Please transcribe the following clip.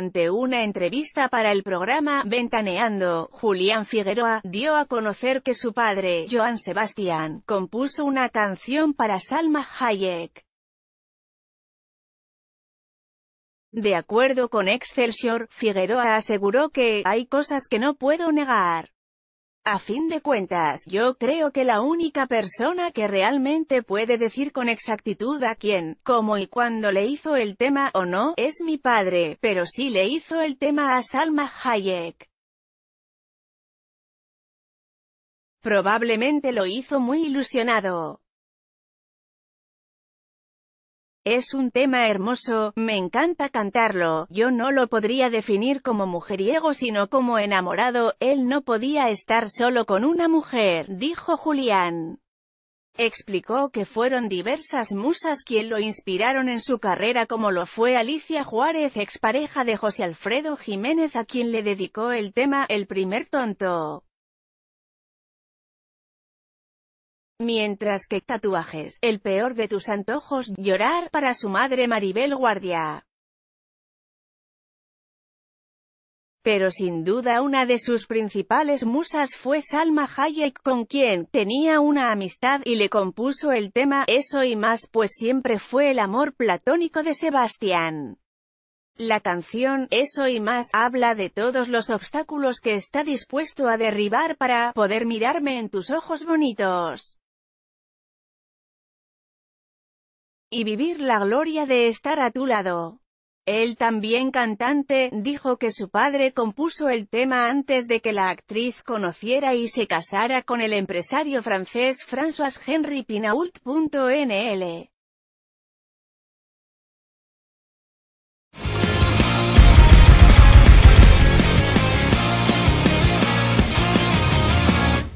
Durante una entrevista para el programa Ventaneando, Julián Figueroa dio a conocer que su padre, Joan Sebastián, compuso una canción para Salma Hayek. De acuerdo con Excelsior, Figueroa aseguró que «hay cosas que no puedo negar». A fin de cuentas, yo creo que la única persona que realmente puede decir con exactitud a quién, cómo y cuándo le hizo el tema, o no, es mi padre, pero sí le hizo el tema a Salma Hayek. Probablemente lo hizo muy ilusionado. Es un tema hermoso, me encanta cantarlo, yo no lo podría definir como mujeriego sino como enamorado, él no podía estar solo con una mujer, dijo Julián. Explicó que fueron diversas musas quien lo inspiraron en su carrera como lo fue Alicia Juárez expareja de José Alfredo Jiménez a quien le dedicó el tema, El primer tonto. Mientras que tatuajes, el peor de tus antojos, llorar, para su madre Maribel Guardia. Pero sin duda una de sus principales musas fue Salma Hayek con quien tenía una amistad y le compuso el tema Eso y más pues siempre fue el amor platónico de Sebastián. La canción Eso y más habla de todos los obstáculos que está dispuesto a derribar para poder mirarme en tus ojos bonitos. y vivir la gloria de estar a tu lado. Él también cantante, dijo que su padre compuso el tema antes de que la actriz conociera y se casara con el empresario francés François Henry Pinault.nl.